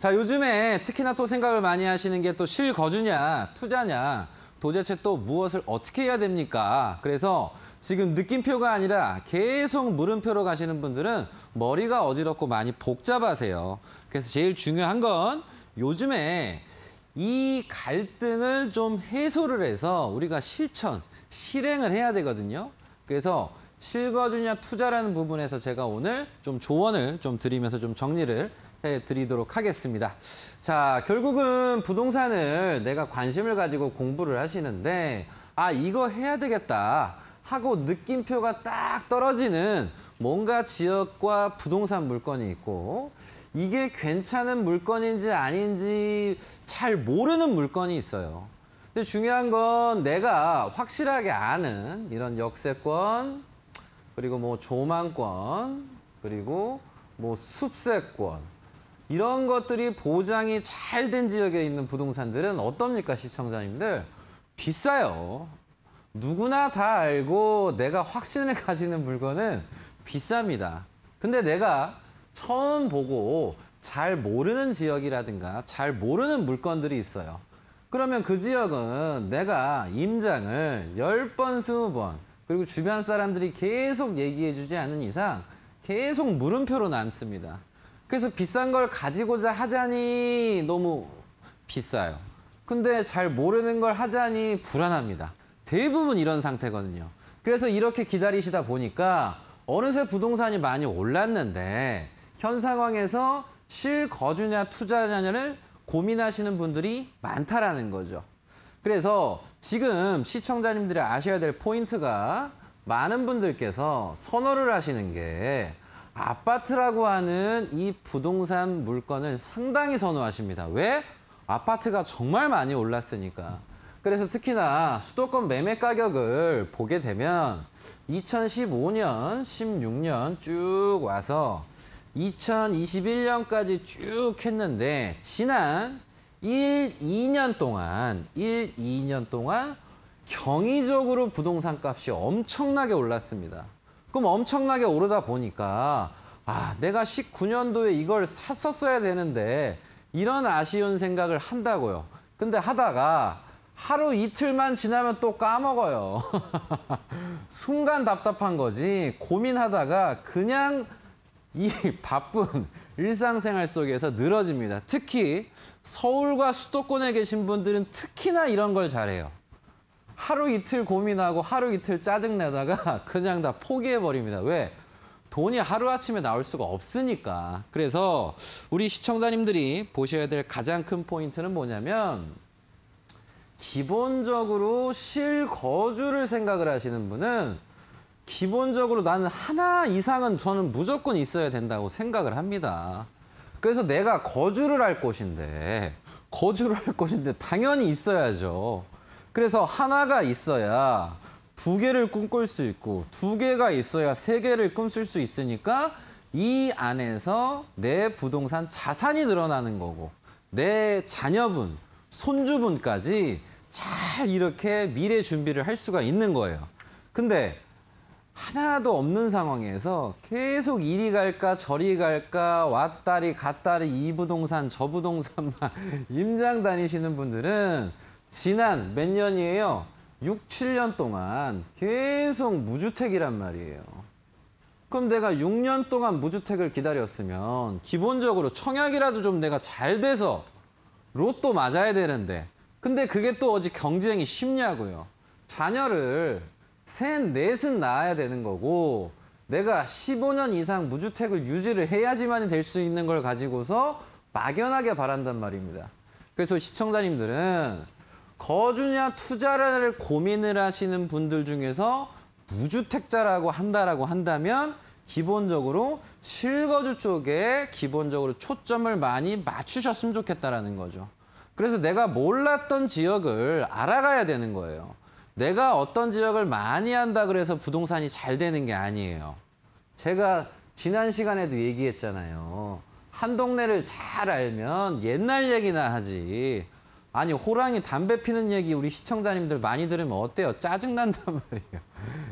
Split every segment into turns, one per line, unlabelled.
자, 요즘에 특히나 또 생각을 많이 하시는 게 또 실거주냐, 투자냐, 도대체 또 무엇을 어떻게 해야 됩니까? 그래서 지금 느낌표가 아니라 계속 물음표로 가시는 분들은 머리가 어지럽고 많이 복잡하세요. 그래서 제일 중요한 건 요즘에 이 갈등을 좀 해소를 해서 우리가 실천, 실행을 해야 되거든요. 그래서 실거주냐 투자라는 부분에서 제가 오늘 좀 조언을 좀 드리면서 좀 정리를 해드리도록 하겠습니다. 자, 결국은 부동산을 내가 관심을 가지고 공부를 하시는데 아, 이거 해야 되겠다 하고 느낌표가 딱 떨어지는 뭔가 지역과 부동산 물건이 있고 이게 괜찮은 물건인지 아닌지 잘 모르는 물건이 있어요. 근데 중요한 건 내가 확실하게 아는 이런 역세권, 그리고 뭐 조망권, 그리고 뭐 숲세권 이런 것들이 보장이 잘 된 지역에 있는 부동산들은 어떻습니까, 시청자님들? 비싸요. 누구나 다 알고 내가 확신을 가지는 물건은 비쌉니다. 근데 내가 처음 보고 잘 모르는 지역이라든가 잘 모르는 물건들이 있어요. 그러면 그 지역은 내가 임장을 0번2 0번 그리고 주변 사람들이 계속 얘기해주지 않은 이상 계속 물음표로 남습니다. 그래서 비싼 걸 가지고자 하자니 너무 비싸요. 근데 잘 모르는 걸 하자니 불안합니다. 대부분 이런 상태거든요. 그래서 이렇게 기다리시다 보니까 어느새 부동산이 많이 올랐는데 현 상황에서 실거주냐 투자냐를 고민하시는 분들이 많다라는 거죠. 그래서 지금 시청자님들이 아셔야 될 포인트가 많은 분들께서 선호를 하시는 게 아파트라고 하는 이 부동산 물건을 상당히 선호하십니다. 왜? 아파트가 정말 많이 올랐으니까. 그래서 특히나 수도권 매매 가격을 보게 되면 2015년, 16년 쭉 와서 2021년까지 쭉 했는데 지난 1, 2년 동안 일, 이년 동안 경이적으로 부동산 값이 엄청나게 올랐습니다. 그럼 엄청나게 오르다 보니까 아, 내가 19년도에 이걸 샀었어야 되는데 이런 아쉬운 생각을 한다고요. 근데 하다가 하루 이틀만 지나면 또 까먹어요. 순간 답답한 거지 고민하다가 그냥 이 바쁜 일상생활 속에서 늘어집니다. 특히 서울과 수도권에 계신 분들은 특히나 이런 걸 잘해요. 하루 이틀 고민하고 하루 이틀 짜증내다가 그냥 다 포기해버립니다. 왜? 돈이 하루아침에 나올 수가 없으니까. 그래서 우리 시청자님들이 보셔야 될 가장 큰 포인트는 뭐냐면 기본적으로 실거주를 생각을 하시는 분은 기본적으로 나는 하나 이상은 저는 무조건 있어야 된다고 생각을 합니다. 그래서 내가 거주를 할 곳인데 거주를 할 곳인데 당연히 있어야죠. 그래서 하나가 있어야 두 개를 꿈꿀 수 있고 두 개가 있어야 세 개를 꿈꿀 수 있으니까 이 안에서 내 부동산 자산이 늘어나는 거고 내 자녀분, 손주분까지 잘 이렇게 미래 준비를 할 수가 있는 거예요. 근데 하나도 없는 상황에서 계속 이리 갈까 저리 갈까 왔다리 갔다리 이 부동산 저 부동산만 임장 다니시는 분들은 지난 몇 년이에요? 6, 7년 동안 계속 무주택이란 말이에요. 그럼 내가 6년 동안 무주택을 기다렸으면 기본적으로 청약이라도 좀 내가 잘 돼서 로또 맞아야 되는데 근데 그게 또 어제 경쟁이 쉽냐고요. 자녀를 셋, 넷은 나아야 되는 거고 내가 15년 이상 무주택을 유지를 해야지만 될수 있는 걸 가지고서 막연하게 바란단 말입니다. 그래서 시청자님들은 거주냐 투자를 고민을 하시는 분들 중에서 무주택자라고 한다라고 한다면 기본적으로 실거주 쪽에 기본적으로 초점을 많이 맞추셨으면 좋겠다라는 거죠. 그래서 내가 몰랐던 지역을 알아가야 되는 거예요. 내가 어떤 지역을 많이 한다 그래서 부동산이 잘 되는 게 아니에요. 제가 지난 시간에도 얘기했잖아요. 한 동네를 잘 알면 옛날 얘기나 하지. 아니 호랑이 담배 피는 얘기 우리 시청자님들 많이 들으면 어때요? 짜증난단 말이에요.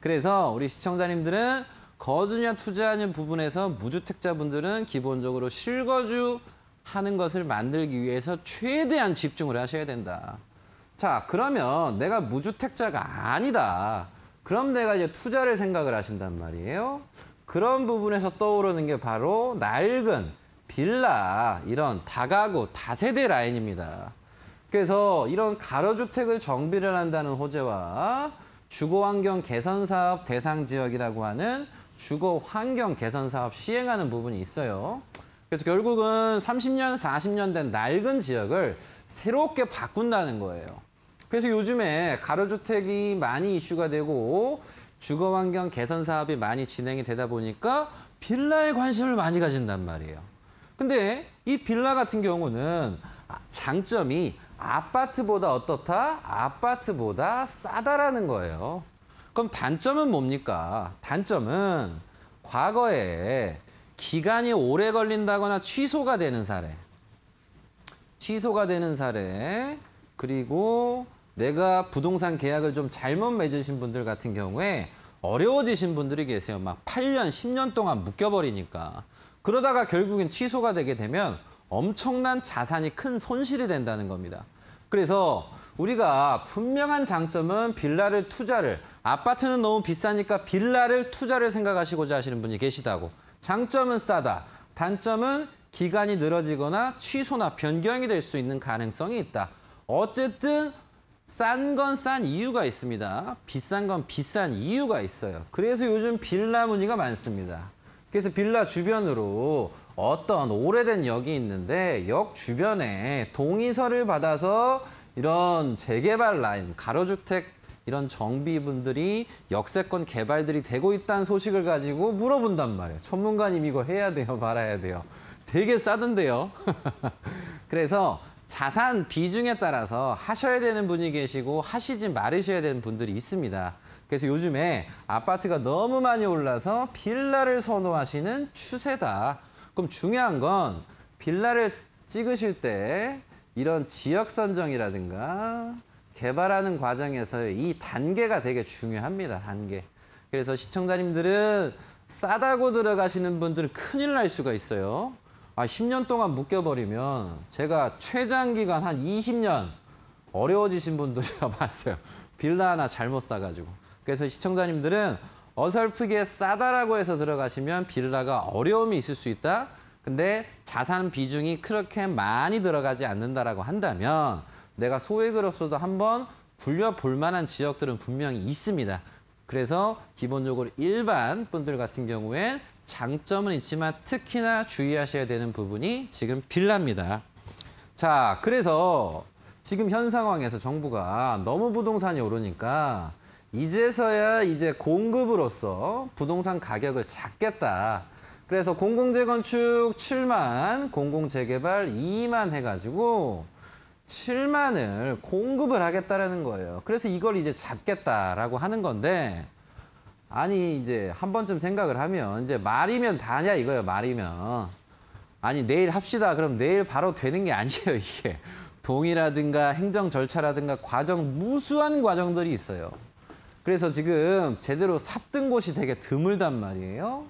그래서 우리 시청자님들은 거주냐 투자하는 부분에서 무주택자분들은 기본적으로 실거주 하는 것을 만들기 위해서 최대한 집중을 하셔야 된다. 자, 그러면 내가 무주택자가 아니다. 그럼 내가 이제 투자를 생각을 하신단 말이에요. 그런 부분에서 떠오르는 게 바로 낡은 빌라, 이런 다가구, 다세대 라인입니다. 그래서 이런 가로주택을 정비를 한다는 호재와 주거환경 개선 사업 대상 지역이라고 하는 주거환경 개선 사업 시행하는 부분이 있어요. 그래서 결국은 30년, 40년 된 낡은 지역을 새롭게 바꾼다는 거예요. 그래서 요즘에 가로주택이 많이 이슈가 되고 주거환경 개선 사업이 많이 진행이 되다 보니까 빌라에 관심을 많이 가진단 말이에요. 근데 이 빌라 같은 경우는 장점이 아파트보다 어떻다? 아파트보다 싸다라는 거예요. 그럼 단점은 뭡니까? 단점은 과거에 기간이 오래 걸린다거나 취소가 되는 사례. 취소가 되는 사례. 그리고 내가 부동산 계약을 좀 잘못 맺으신 분들 같은 경우에 어려워지신 분들이 계세요. 막 8년, 10년 동안 묶여버리니까. 그러다가 결국엔 취소가 되게 되면 엄청난 자산이 큰 손실이 된다는 겁니다. 그래서 우리가 분명한 장점은 빌라를 투자를, 아파트는 너무 비싸니까 빌라를 투자를 생각하시고자 하시는 분이 계시다고. 장점은 싸다. 단점은 기간이 늘어지거나 취소나 변경이 될 수 있는 가능성이 있다. 어쨌든 싼건싼 이유가 있습니다. 비싼 건 비싼 이유가 있어요. 그래서 요즘 빌라 문의가 많습니다. 그래서 빌라 주변으로 어떤 오래된 역이 있는데 역 주변에 동의서를 받아서 이런 재개발 라인, 가로주택 이런 정비분들이 역세권 개발들이 되고 있다는 소식을 가지고 물어본단 말이에요. 전문가님 이거 해야 돼요, 말아야 돼요. 되게 싸던데요. 그래서 자산 비중에 따라서 하셔야 되는 분이 계시고 하시지 말으셔야 되는 분들이 있습니다. 그래서 요즘에 아파트가 너무 많이 올라서 빌라를 선호하시는 추세다. 그럼 중요한 건 빌라를 찍으실 때 이런 지역 선정이라든가 개발하는 과정에서 이 단계가 되게 중요합니다. 단계. 그래서 시청자님들은 싸다고 들어가시는 분들은 큰일 날 수가 있어요. 아, 10년 동안 묶여버리면 제가 최장기간 한 20년 어려워지신 분도 제가 봤어요. 빌라 하나 잘못 사가지고. 그래서 시청자님들은 어설프게 싸다라고 해서 들어가시면 빌라가 어려움이 있을 수 있다. 근데 자산 비중이 그렇게 많이 들어가지 않는다라고 한다면 내가 소액으로서도 한번 굴려볼 만한 지역들은 분명히 있습니다. 그래서 기본적으로 일반 분들 같은 경우엔 장점은 있지만 특히나 주의하셔야 되는 부분이 지금 빌라입니다. 자, 그래서 지금 현 상황에서 정부가 너무 부동산이 오르니까 이제서야 이제 공급으로서 부동산 가격을 잡겠다. 그래서 공공재건축 7만, 공공재개발 2만 해가지고 7만을 공급을 하겠다라는 거예요. 그래서 이걸 이제 잡겠다라고 하는 건데 아니 이제 한 번쯤 생각을 하면 이제 말이면 다냐 이거예요 말이면 아니 내일 합시다 그럼 내일 바로 되는 게 아니에요 이게 동의라든가 행정 절차라든가 과정 무수한 과정들이 있어요 그래서 지금 제대로 삽든 곳이 되게 드물단 말이에요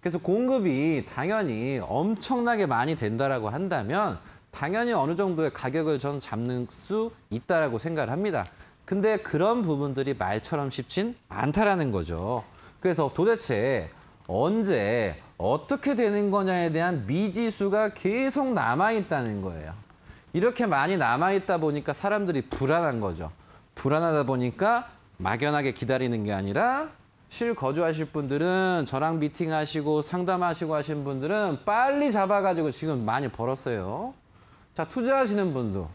그래서 공급이 당연히 엄청나게 많이 된다라고 한다면 당연히 어느 정도의 가격을 저는 잡는 수 있다라고 생각을 합니다 근데 그런 부분들이 말처럼 쉽진 않다라는 거죠. 그래서 도대체 언제 어떻게 되는 거냐에 대한 미지수가 계속 남아있다는 거예요. 이렇게 많이 남아있다 보니까 사람들이 불안한 거죠. 불안하다 보니까 막연하게 기다리는 게 아니라 실거주하실 분들은 저랑 미팅하시고 상담하시고 하신 분들은 빨리 잡아가지고 지금 많이 벌었어요. 자, 투자하시는 분도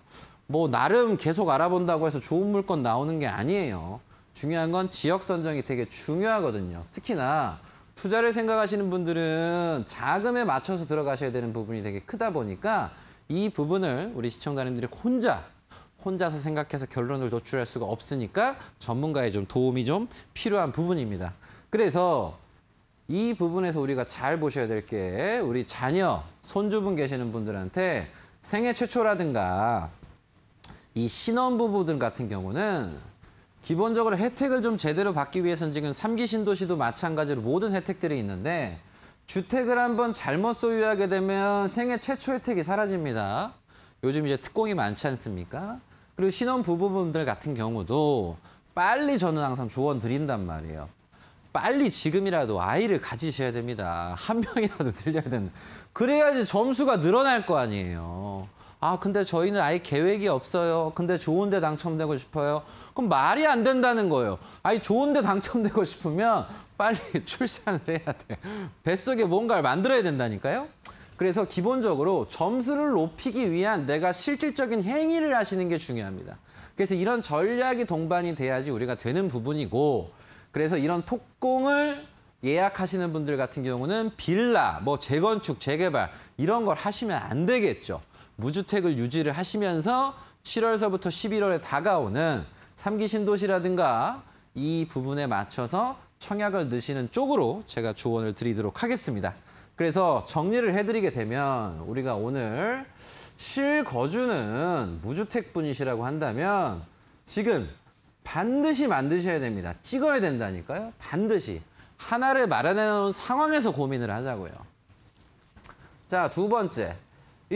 뭐 나름 계속 알아본다고 해서 좋은 물건 나오는 게 아니에요. 중요한 건 지역 선정이 되게 중요하거든요. 특히나 투자를 생각하시는 분들은 자금에 맞춰서 들어가셔야 되는 부분이 되게 크다 보니까 이 부분을 우리 시청자님들이 혼자 혼자서 생각해서 결론을 도출할 수가 없으니까 전문가의 좀 도움이 좀 필요한 부분입니다. 그래서 이 부분에서 우리가 잘 보셔야 될 게 우리 자녀, 손주분 계시는 분들한테 생애 최초라든가 이 신혼부부들 같은 경우는 기본적으로 혜택을 좀 제대로 받기 위해서는 지금 삼기 신도시도 마찬가지로 모든 혜택들이 있는데 주택을 한번 잘못 소유하게 되면 생애 최초 혜택이 사라집니다. 요즘 이제 특공이 많지 않습니까? 그리고 신혼부부분들 같은 경우도 빨리 저는 항상 조언 드린단 말이에요. 빨리 지금이라도 아이를 가지셔야 됩니다. 한 명이라도 들려야 된다. 그래야지 점수가 늘어날 거 아니에요. 아 근데 저희는 아예 계획이 없어요. 근데 좋은데 당첨되고 싶어요. 그럼 말이 안 된다는 거예요. 아니 좋은데 당첨되고 싶으면 빨리 출산을 해야 돼. 뱃속에 뭔가를 만들어야 된다니까요. 그래서 기본적으로 점수를 높이기 위한 내가 실질적인 행위를 하시는 게 중요합니다. 그래서 이런 전략이 동반이 돼야지 우리가 되는 부분이고 그래서 이런 톡공을 예약하시는 분들 같은 경우는 빌라, 뭐 재건축, 재개발 이런 걸 하시면 안 되겠죠. 무주택을 유지를 하시면서 7월서부터 11월에 다가오는 3기 신도시라든가 이 부분에 맞춰서 청약을 넣으시는 쪽으로 제가 조언을 드리도록 하겠습니다. 그래서 정리를 해드리게 되면 우리가 오늘 실거주는 무주택분이시라고 한다면 지금 반드시 만드셔야 됩니다. 찍어야 된다니까요. 반드시. 하나를 마련해놓은 상황에서 고민을 하자고요. 자, 두 번째.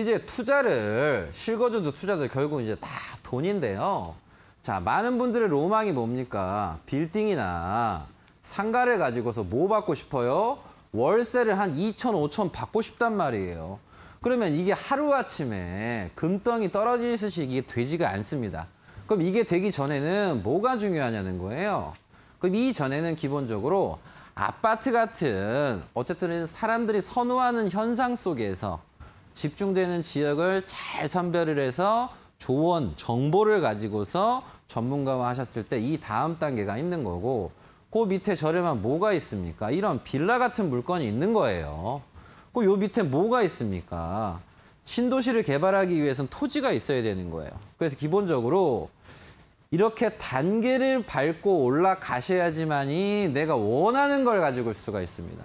이제 투자를 실거주도 투자도 결국 이제 다 돈인데요. 자, 많은 분들의 로망이 뭡니까? 빌딩이나 상가를 가지고서 뭐 받고 싶어요? 월세를 한 2천, 5천 받고 싶단 말이에요. 그러면 이게 하루아침에 금덩이 떨어지듯이 이게 되지가 않습니다. 그럼 이게 되기 전에는 뭐가 중요하냐는 거예요. 그럼 이 전에는 기본적으로 아파트 같은 어쨌든 사람들이 선호하는 현상 속에서 집중되는 지역을 잘 선별을 해서 조언, 정보를 가지고서 전문가와 하셨을 때 이 다음 단계가 있는 거고 그 밑에 저렴한 뭐가 있습니까? 이런 빌라 같은 물건이 있는 거예요. 그요 밑에 뭐가 있습니까? 신도시를 개발하기 위해서는 토지가 있어야 되는 거예요. 그래서 기본적으로 이렇게 단계를 밟고 올라가셔야지만이 내가 원하는 걸 가지고 올 수가 있습니다.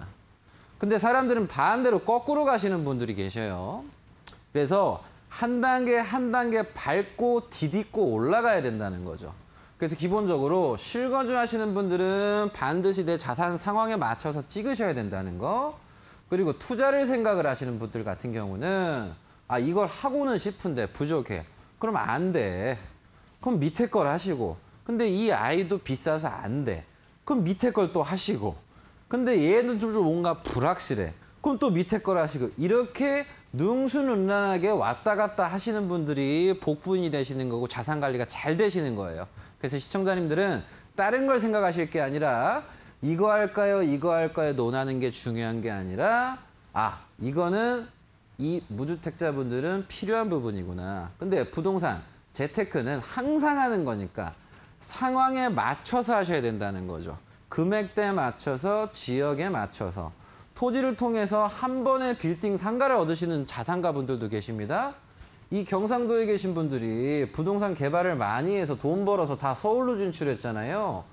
근데 사람들은 반대로 거꾸로 가시는 분들이 계셔요. 그래서 한 단계 한 단계 밟고 디딛고 올라가야 된다는 거죠. 그래서 기본적으로 실거주 하시는 분들은 반드시 내 자산 상황에 맞춰서 찍으셔야 된다는 거. 그리고 투자를 생각을 하시는 분들 같은 경우는 아 이걸 하고는 싶은데 부족해. 그럼 안 돼. 그럼 밑에 걸 하시고. 근데 이 아이도 비싸서 안 돼. 그럼 밑에 걸 또 하시고. 근데 얘는 좀 뭔가 불확실해. 그럼 또 밑에 거걸 하시고 이렇게 능수능란하게 왔다 갔다 하시는 분들이 복분이 되시는 거고 자산 관리가 잘 되시는 거예요. 그래서 시청자님들은 다른 걸 생각하실 게 아니라 이거 할까요, 이거 할까요 논하는 게 중요한 게 아니라 아, 이거는 이 무주택자분들은 필요한 부분이구나. 근데 부동산, 재테크는 항상 하는 거니까 상황에 맞춰서 하셔야 된다는 거죠. 금액대에 맞춰서 지역에 맞춰서 토지를 통해서 한 번에 빌딩 상가를 얻으시는 자산가 분들도 계십니다. 이 경상도에 계신 분들이 부동산 개발을 많이 해서 돈 벌어서 다 서울로 진출했잖아요.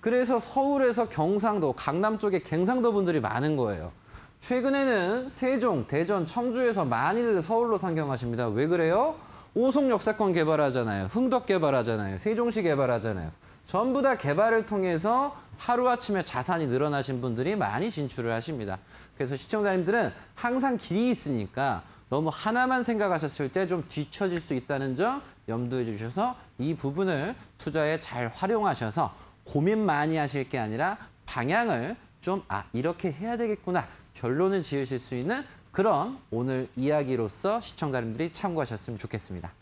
그래서 서울에서 경상도, 강남 쪽에 갱상도 분들이 많은 거예요. 최근에는 세종, 대전, 청주에서 많이들 서울로 상경하십니다. 왜 그래요? 오송역사권 개발하잖아요. 흥덕 개발하잖아요. 세종시 개발하잖아요. 전부 다 개발을 통해서 하루아침에 자산이 늘어나신 분들이 많이 진출을 하십니다. 그래서 시청자님들은 항상 길이 있으니까 너무 하나만 생각하셨을 때 좀 뒤처질 수 있다는 점 염두해 주셔서 이 부분을 투자에 잘 활용하셔서 고민 많이 하실 게 아니라 방향을 좀 아, 이렇게 해야 되겠구나 결론을 지으실 수 있는 그런 오늘 이야기로서 시청자님들이 참고하셨으면 좋겠습니다.